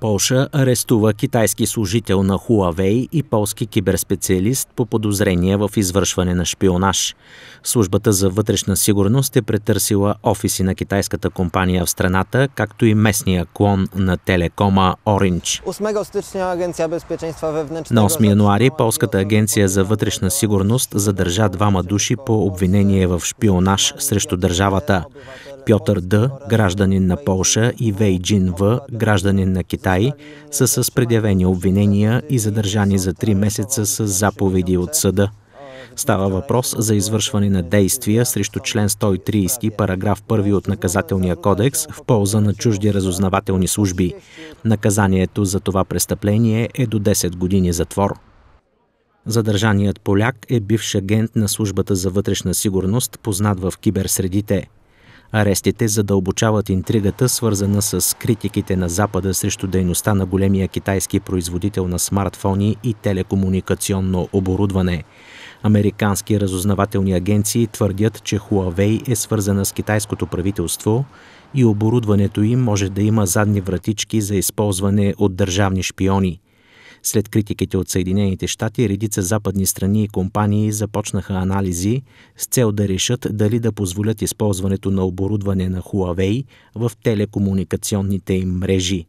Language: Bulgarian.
Полша арестува китайски служител на Huawei и полски киберспециалист по подозрение в извършване на шпионаж. Службата за вътрешна сигурност е претърсила офиси на китайската компания в страната, както и местния клон на телекома Orange. На 8 януари полската агенция за вътрешна сигурност задържа двама души по обвинение в шпионаж срещу държавата. Пьотър Д, гражданин на Полша, и Вей Джин В, гражданин на Китай, са с предявени обвинения и задържани за три месеца с заповеди от съда. Става въпрос за извършване на действия срещу член 130, параграф 1 от Наказателния кодекс в полза на чужди разузнавателни служби. Наказанието за това престъпление е до 10 години затвор. Задържаният поляк е бивш агент на службата за вътрешна сигурност, познат в киберсредите – Арестите задълбочават интригата, свързана с критиките на Запада срещу дейността на големия китайски производител на смартфони и телекомуникационно оборудване. Американски разузнавателни агенции твърдят, че Huawei е свързана с китайското правителство и оборудването им може да има задни вратички за използване от държавни шпиони. След критиките от Съединените щати, редица западни страни и компании започнаха анализи с цел да решат дали да позволят използването на оборудване на Huawei в телекомуникационните им мрежи.